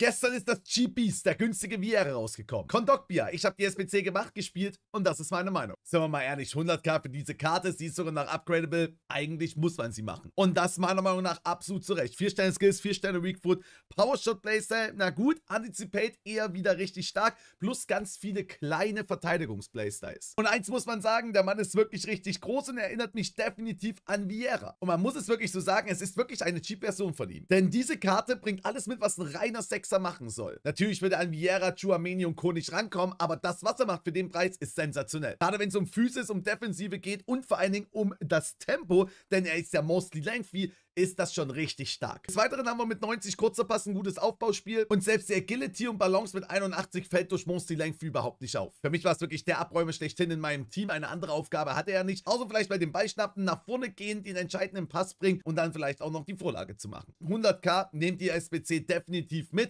Gestern ist das Cheap Beast, der günstige VR, rausgekommen. Kondogbia, ich habe die SPC gemacht, gespielt und das ist meine Meinung. Sind wir mal ehrlich, 100k für diese Karte, sie ist sogar nach Upgradable. Eigentlich muss man sie machen. Und das meiner Meinung nach absolut zurecht. 4 Sterne Skills, 4 Sterne Weak Foot, Powershot Playstyle, na gut, Anticipate eher wieder richtig stark, plus ganz viele kleine Verteidigungsplaystyles. Und eins muss man sagen, der Mann ist wirklich richtig groß und erinnert mich definitiv an Viera. Und man muss es wirklich so sagen, es ist wirklich eine Cheap-Version von ihm. Denn diese Karte bringt alles mit, was ein reiner Sex nichts machen soll. Natürlich wird er an Vieira, Chuameni und Co. nicht rankommen, aber das, was er macht für den Preis, ist sensationell. Gerade wenn es um Physis, um Defensive geht und vor allen Dingen um das Tempo, denn er ist ja mostly lengthy, ist das schon richtig stark. Des Weiteren haben wir mit 90 kurzer Pass ein gutes Aufbauspiel und selbst die Agility und Balance mit 81 fällt durch Mostly Length überhaupt nicht auf. Für mich war es wirklich der Abräume schlechthin in meinem Team. Eine andere Aufgabe hatte er nicht, außer vielleicht bei dem Beischnappen nach vorne gehen, den entscheidenden Pass bringen und dann vielleicht auch noch die Vorlage zu machen. 100k nehmt ihr SBC definitiv mit.